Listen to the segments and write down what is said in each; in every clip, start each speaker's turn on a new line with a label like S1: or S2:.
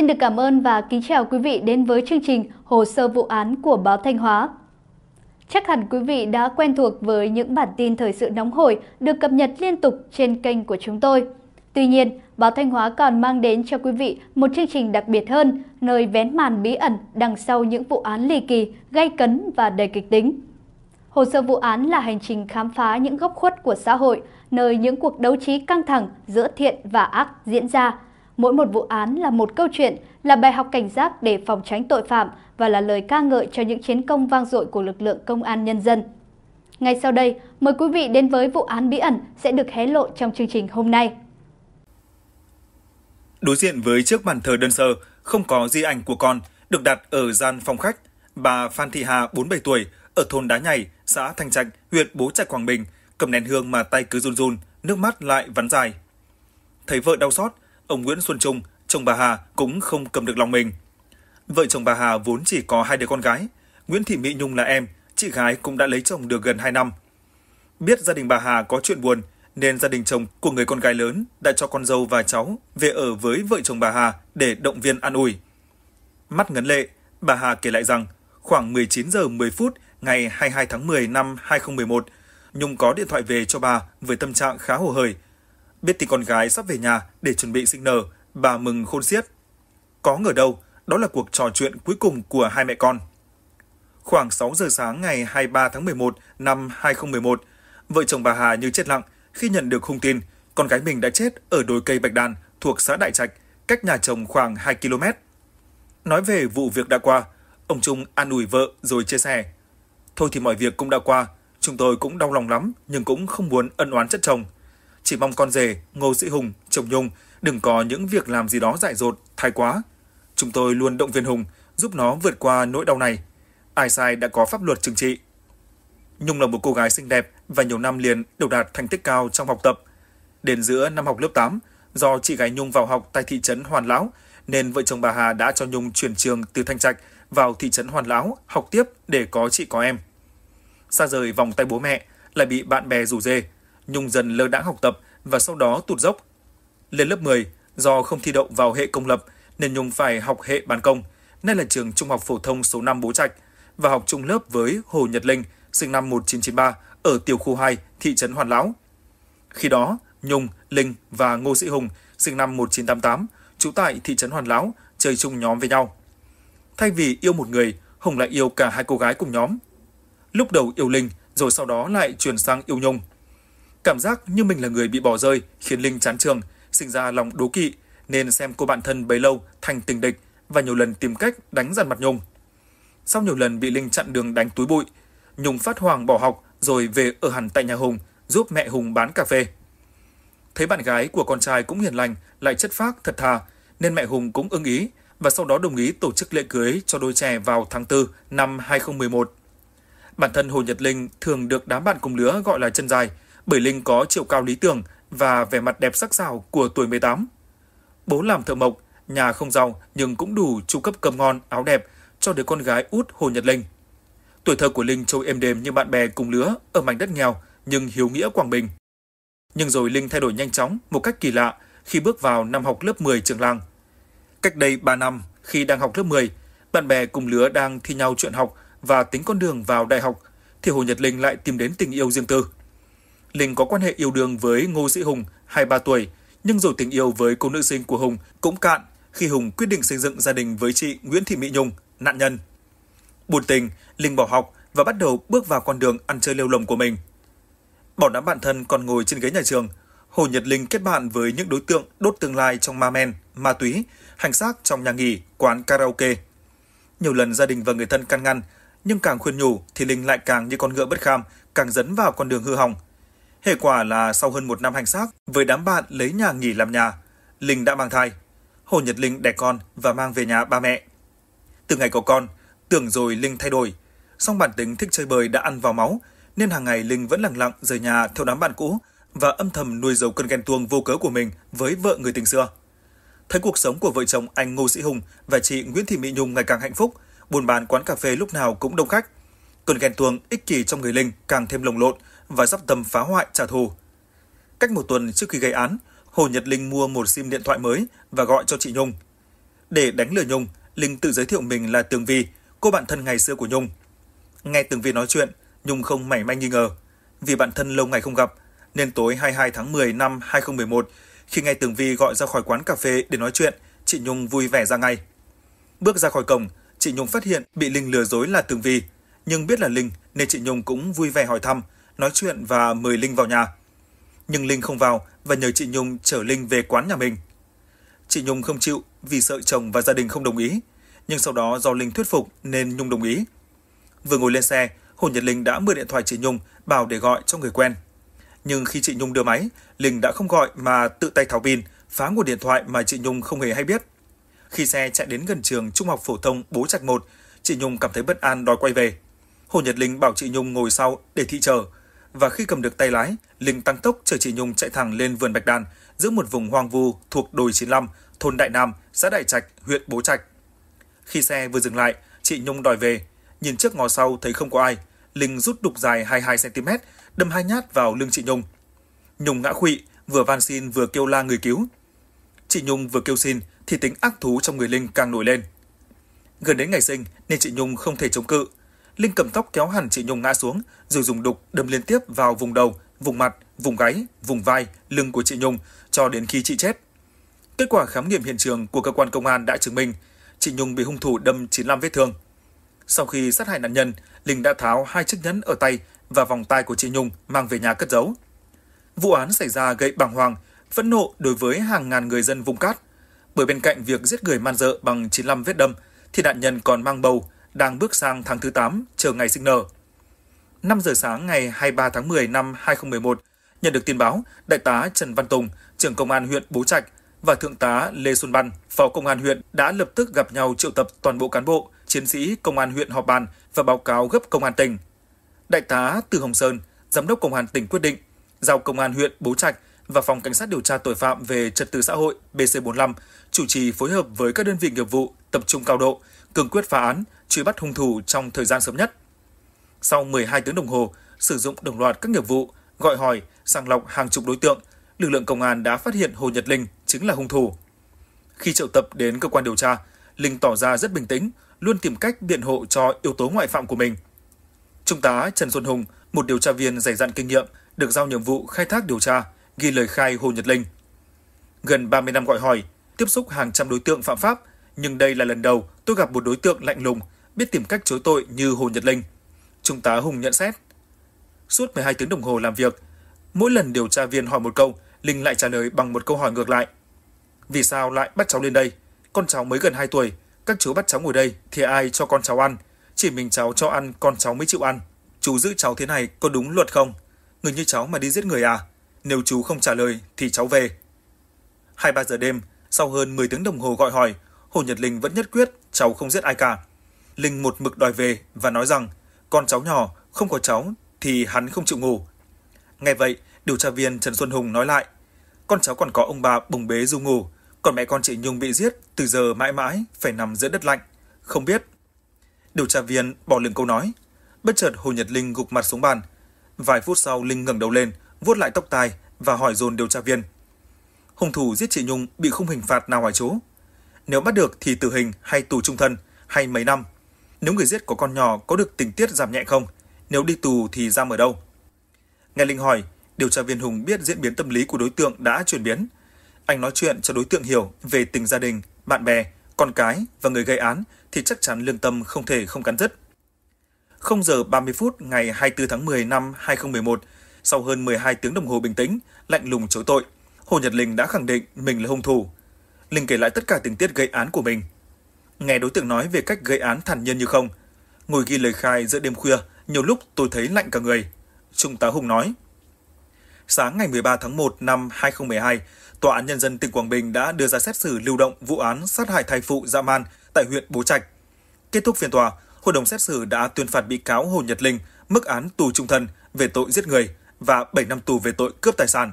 S1: Xin được cảm ơn và kính chào quý vị đến với chương trình Hồ sơ vụ án của báo Thanh Hóa. Chắc hẳn quý vị đã quen thuộc với những bản tin thời sự nóng hổi được cập nhật liên tục trên kênh của chúng tôi. Tuy nhiên, báo Thanh Hóa còn mang đến cho quý vị một chương trình đặc biệt hơn, nơi vén màn bí ẩn đằng sau những vụ án ly kỳ, gây cấn và đầy kịch tính. Hồ sơ vụ án là hành trình khám phá những góc khuất của xã hội, nơi những cuộc đấu trí căng thẳng giữa thiện và ác diễn ra – Mỗi một vụ án là một câu chuyện, là bài học cảnh giác để phòng tránh tội phạm và là lời ca ngợi cho những chiến công vang dội của lực lượng công an nhân dân. Ngay sau đây, mời quý vị đến với vụ án bí ẩn sẽ được hé lộ trong chương trình hôm nay. Đối diện với chiếc bàn thờ đơn sơ, không có di ảnh của con, được đặt ở gian phòng khách, bà Phan Thị Hà 47 tuổi, ở thôn Đá Nhảy, xã Thanh Trạch, huyện Bố Trạch Quảng Bình, cầm nén hương mà tay cứ run run, nước mắt lại vắn dài. Thấy vợ đau xót, ông Nguyễn Xuân Trung, chồng bà Hà cũng không cầm được lòng mình. Vợ chồng bà Hà vốn chỉ có hai đứa con gái, Nguyễn Thị Mỹ Nhung là em, chị gái cũng đã lấy chồng được gần 2 năm. Biết gia đình bà Hà có chuyện buồn nên gia đình chồng của người con gái lớn đã cho con dâu và cháu về ở với vợ chồng bà Hà để động viên an ủi. Mắt ngấn lệ, bà Hà kể lại rằng khoảng 19 giờ 10 phút ngày 22 tháng 10 năm 2011, Nhung có điện thoại về cho bà với tâm trạng khá hồ hởi biết tin con gái sắp về nhà để chuẩn bị sinh nở, bà mừng khôn xiết. Có ngờ đâu, đó là cuộc trò chuyện cuối cùng của hai mẹ con. Khoảng 6 giờ sáng ngày 23 tháng 11 năm 2011, vợ chồng bà Hà như chết lặng khi nhận được hung tin con gái mình đã chết ở đồi cây Bạch Đàn thuộc xã Đại Trạch, cách nhà chồng khoảng 2 km. Nói về vụ việc đã qua, ông Trung an ủi vợ rồi chia sẻ. Thôi thì mọi việc cũng đã qua, chúng tôi cũng đau lòng lắm nhưng cũng không muốn ân oán chất chồng – chỉ mong con rể Ngô Sĩ Hùng, chồng Nhung đừng có những việc làm gì đó dại dột, thái quá. Chúng tôi luôn động viên Hùng, giúp nó vượt qua nỗi đau này. Ai sai đã có pháp luật trừng trị. Nhung là một cô gái xinh đẹp và nhiều năm liền đều đạt thành tích cao trong học tập. Đến giữa năm học lớp 8, do chị gái Nhung vào học tại thị trấn Hoàn Lão, nên vợ chồng bà Hà đã cho Nhung chuyển trường từ Thanh Trạch vào thị trấn Hoàn Lão học tiếp để có chị có em. Xa rời vòng tay bố mẹ, lại bị bạn bè rủ dê, Nhung dần lơ đãng học tập và sau đó tụt dốc. Lên lớp 10, do không thi đậu vào hệ công lập nên Nhung phải học hệ bán công, nay là trường Trung học phổ thông số 5 Bố Trạch và học chung lớp với Hồ Nhật Linh, sinh năm 1993 ở tiểu khu 2, thị trấn Hoàn Lão. Khi đó, Nhung, Linh và Ngô Sĩ Hùng, sinh năm 1988, trú tại thị trấn Hoàn Lão, chơi chung nhóm với nhau. Thay vì yêu một người, Hùng lại yêu cả hai cô gái cùng nhóm. Lúc đầu yêu Linh, rồi sau đó lại chuyển sang yêu Nhung – Cảm giác như mình là người bị bỏ rơi khiến Linh chán trường, sinh ra lòng đố kỵ, nên xem cô bạn thân bấy lâu thành tình địch và nhiều lần tìm cách đánh dằn mặt Nhung. Sau nhiều lần bị Linh chặn đường đánh túi bụi, Nhung phát hoàng bỏ học rồi về ở hẳn tại nhà Hùng giúp mẹ Hùng bán cà phê. Thấy bạn gái của con trai cũng hiền lành, lại chất phác thật thà, nên mẹ Hùng cũng ưng ý và sau đó đồng ý tổ chức lễ cưới cho đôi trẻ vào tháng 4 năm 2011. Bản thân Hồ Nhật Linh thường được đám bạn cùng lứa gọi là chân dài – bởi Linh có chiều cao lý tưởng và vẻ mặt đẹp sắc sảo của tuổi 18. Bố làm thợ mộc, nhà không giàu nhưng cũng đủ chu cấp cơm ngon, áo đẹp cho đứa con gái út Hồ Nhật Linh. Tuổi thơ của Linh trôi êm đềm như bạn bè cùng lứa ở mảnh đất nghèo nhưng hiếu nghĩa Quảng Bình. Nhưng rồi Linh thay đổi nhanh chóng một cách kỳ lạ khi bước vào năm học lớp 10 trường làng. Cách đây 3 năm, khi đang học lớp 10, bạn bè cùng lứa đang thi nhau chuyện học và tính con đường vào đại học, thì Hồ Nhật Linh lại tìm đến tình yêu riêng tư. Linh có quan hệ yêu đương với Ngô Sĩ Hùng, 23 tuổi, nhưng rồi tình yêu với cô nữ sinh của Hùng cũng cạn khi Hùng quyết định xây dựng gia đình với chị Nguyễn Thị Mỹ Nhung, nạn nhân. Buồn tình, Linh bỏ học và bắt đầu bước vào con đường ăn chơi lêu lồng của mình. Bỏ đám bạn thân còn ngồi trên ghế nhà trường, Hồ Nhật Linh kết bạn với những đối tượng đốt tương lai trong ma men, ma túy, hành xác trong nhà nghỉ, quán karaoke. Nhiều lần gia đình và người thân can ngăn, nhưng càng khuyên nhủ thì Linh lại càng như con ngựa bất kham, càng dẫn vào con đường hư hỏng – Hệ quả là sau hơn một năm hành xác, với đám bạn lấy nhà nghỉ làm nhà, Linh đã mang thai. Hồ Nhật Linh đẻ con và mang về nhà ba mẹ. Từ ngày có con, tưởng rồi Linh thay đổi. Song bản tính thích chơi bời đã ăn vào máu, nên hàng ngày Linh vẫn lặng lặng rời nhà theo đám bạn cũ và âm thầm nuôi dấu cơn ghen tuông vô cớ của mình với vợ người tình xưa. Thấy cuộc sống của vợ chồng anh Ngô Sĩ Hùng và chị Nguyễn Thị Mỹ Nhung ngày càng hạnh phúc, buồn bàn quán cà phê lúc nào cũng đông khách. Cơn ghen tuông ích kỷ trong người Linh càng thêm lồng lộn và dắp tầm phá hoại trả thù. Cách một tuần trước khi gây án, Hồ Nhật Linh mua một sim điện thoại mới và gọi cho chị Nhung. Để đánh lừa Nhung, Linh tự giới thiệu mình là Tường Vi, cô bạn thân ngày xưa của Nhung. Nghe Tường Vi nói chuyện, Nhung không mảy may nghi ngờ. Vì bạn thân lâu ngày không gặp, nên tối 22 tháng 10 năm 2011, khi nghe Tường Vi gọi ra khỏi quán cà phê để nói chuyện, chị Nhung vui vẻ ra ngay. Bước ra khỏi cổng, chị Nhung phát hiện bị Linh lừa dối là Tường Vi, nhưng biết là Linh nên chị Nhung cũng vui vẻ hỏi thăm nói chuyện và mời Linh vào nhà. Nhưng Linh không vào và nhờ chị Nhung chở Linh về quán nhà mình. Chị Nhung không chịu vì sợ chồng và gia đình không đồng ý, nhưng sau đó do Linh thuyết phục nên Nhung đồng ý. Vừa ngồi lên xe, Hồ Nhật Linh đã mượn điện thoại chị Nhung bảo để gọi cho người quen. Nhưng khi chị Nhung đưa máy, Linh đã không gọi mà tự tay tháo pin, phá nguồn điện thoại mà chị Nhung không hề hay biết. Khi xe chạy đến gần trường Trung học phổ thông Bố Trạch 1, chị Nhung cảm thấy bất an đòi quay về. Hồ Nhật Linh bảo chị Nhung ngồi sau để thị chờ, và khi cầm được tay lái, Linh tăng tốc chở chị Nhung chạy thẳng lên vườn bạch đàn giữa một vùng hoang vu thuộc đồi 95, thôn Đại Nam, xã Đại Trạch, huyện Bố Trạch. Khi xe vừa dừng lại, chị Nhung đòi về, nhìn trước ngó sau thấy không có ai, Linh rút đục dài 22cm, đâm hai nhát vào lưng chị Nhung. Nhung ngã khụy, vừa van xin vừa kêu la người cứu. Chị Nhung vừa kêu xin thì tính ác thú trong người Linh càng nổi lên. Gần đến ngày sinh nên chị Nhung không thể chống cự, Linh cầm tóc kéo hẳn chị Nhung ngã xuống, rồi dùng đục đâm liên tiếp vào vùng đầu, vùng mặt, vùng gáy, vùng vai, lưng của chị Nhung cho đến khi chị chết. Kết quả khám nghiệm hiện trường của cơ quan công an đã chứng minh chị Nhung bị hung thủ đâm 95 vết thương. Sau khi sát hại nạn nhân, Linh đã tháo hai chiếc nhẫn ở tay và vòng tay của chị Nhung mang về nhà cất giấu. Vụ án xảy ra gây bàng hoàng, phẫn nộ đối với hàng ngàn người dân vùng cát. Bởi bên cạnh việc giết người man dợ bằng 95 vết đâm, thì nạn nhân còn mang bầu, đang bước sang tháng thứ 8 chờ ngày sinh nở. 5 giờ sáng ngày 23 tháng 10 năm 2011, nhận được tin báo, Đại tá Trần Văn Tùng, trưởng công an huyện Bố Trạch và Thượng tá Lê Xuân Văn, phó công an huyện đã lập tức gặp nhau triệu tập toàn bộ cán bộ, chiến sĩ công an huyện họp bàn và báo cáo gấp công an tỉnh. Đại tá Từ Hồng Sơn, giám đốc công an tỉnh quyết định giao công an huyện Bố Trạch và phòng cảnh sát điều tra tội phạm về trật tự xã hội BC45 chủ trì phối hợp với các đơn vị nghiệp vụ tập trung cao độ, cường quyết phá án, truy bắt hung thủ trong thời gian sớm nhất. Sau 12 tiếng đồng hồ, sử dụng đồng loạt các nghiệp vụ, gọi hỏi, sàng lọc hàng chục đối tượng, lực lượng công an đã phát hiện Hồ Nhật Linh chính là hung thủ. Khi triệu tập đến cơ quan điều tra, Linh tỏ ra rất bình tĩnh, luôn tìm cách biện hộ cho yếu tố ngoại phạm của mình. Trung tá Trần Xuân Hùng, một điều tra viên dày dặn kinh nghiệm, được giao nhiệm vụ khai thác điều tra, ghi lời khai Hồ Nhật Linh. Gần 30 năm gọi hỏi, tiếp xúc hàng trăm đối tượng phạm pháp, nhưng đây là lần đầu tôi gặp một đối tượng lạnh lùng, biết tìm cách chối tội như Hồ Nhật Linh. Trung tá Hùng nhận xét. Suốt 12 tiếng đồng hồ làm việc, mỗi lần điều tra viên hỏi một câu, Linh lại trả lời bằng một câu hỏi ngược lại. Vì sao lại bắt cháu lên đây? Con cháu mới gần 2 tuổi, các chú bắt cháu ngồi đây thì ai cho con cháu ăn? Chỉ mình cháu cho ăn con cháu mới chịu ăn. Chú giữ cháu thế này có đúng luật không? Người như cháu mà đi giết người à? Nếu chú không trả lời thì cháu về. 23 giờ đêm, sau hơn 10 tiếng đồng hồ gọi hỏi, Hồ Nhật Linh vẫn nhất quyết cháu không giết ai cả. Linh một mực đòi về và nói rằng con cháu nhỏ, không có cháu thì hắn không chịu ngủ. Nghe vậy, điều tra viên Trần Xuân Hùng nói lại, con cháu còn có ông bà bùng bế du ngủ, còn mẹ con chị Nhung bị giết từ giờ mãi mãi phải nằm giữa đất lạnh, không biết. Điều tra viên bỏ lửng câu nói, bất chợt Hồ Nhật Linh gục mặt xuống bàn. Vài phút sau Linh ngẩng đầu lên, vuốt lại tóc tai và hỏi dồn điều tra viên. Hung thủ giết chị Nhung bị không hình phạt nào hả chú? Nếu bắt được thì tử hình hay tù trung thân hay mấy năm? Nếu người giết có con nhỏ có được tình tiết giảm nhẹ không? Nếu đi tù thì giam ở đâu? Nghe Linh hỏi, điều tra viên Hùng biết diễn biến tâm lý của đối tượng đã chuyển biến. Anh nói chuyện cho đối tượng hiểu về tình gia đình, bạn bè, con cái và người gây án thì chắc chắn lương tâm không thể không cắn dứt. 0 giờ 30 phút ngày 24 tháng 10 năm 2011, sau hơn 12 tiếng đồng hồ bình tĩnh, lạnh lùng chối tội, Hồ Nhật Linh đã khẳng định mình là hung thủ. Linh kể lại tất cả tình tiết gây án của mình, nghe đối tượng nói về cách gây án thản nhiên như không. Ngồi ghi lời khai giữa đêm khuya, nhiều lúc tôi thấy lạnh cả người. Trung tá Hùng nói. Sáng ngày 13 tháng 1 năm 2012, Tòa án Nhân dân tỉnh Quảng Bình đã đưa ra xét xử lưu động vụ án sát hại thai phụ dã dạ man tại huyện Bố Trạch. Kết thúc phiên tòa, hội đồng xét xử đã tuyên phạt bị cáo Hồ Nhật Linh mức án tù trung thân về tội giết người và 7 năm tù về tội cướp tài sản.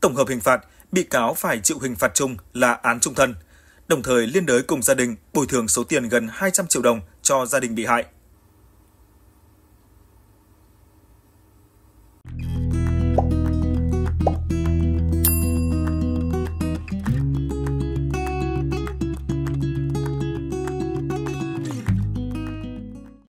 S1: Tổng hợp hình phạt, bị cáo phải chịu hình phạt chung là án trung thân – đồng thời liên đới cùng gia đình bồi thường số tiền gần 200 triệu đồng cho gia đình bị hại.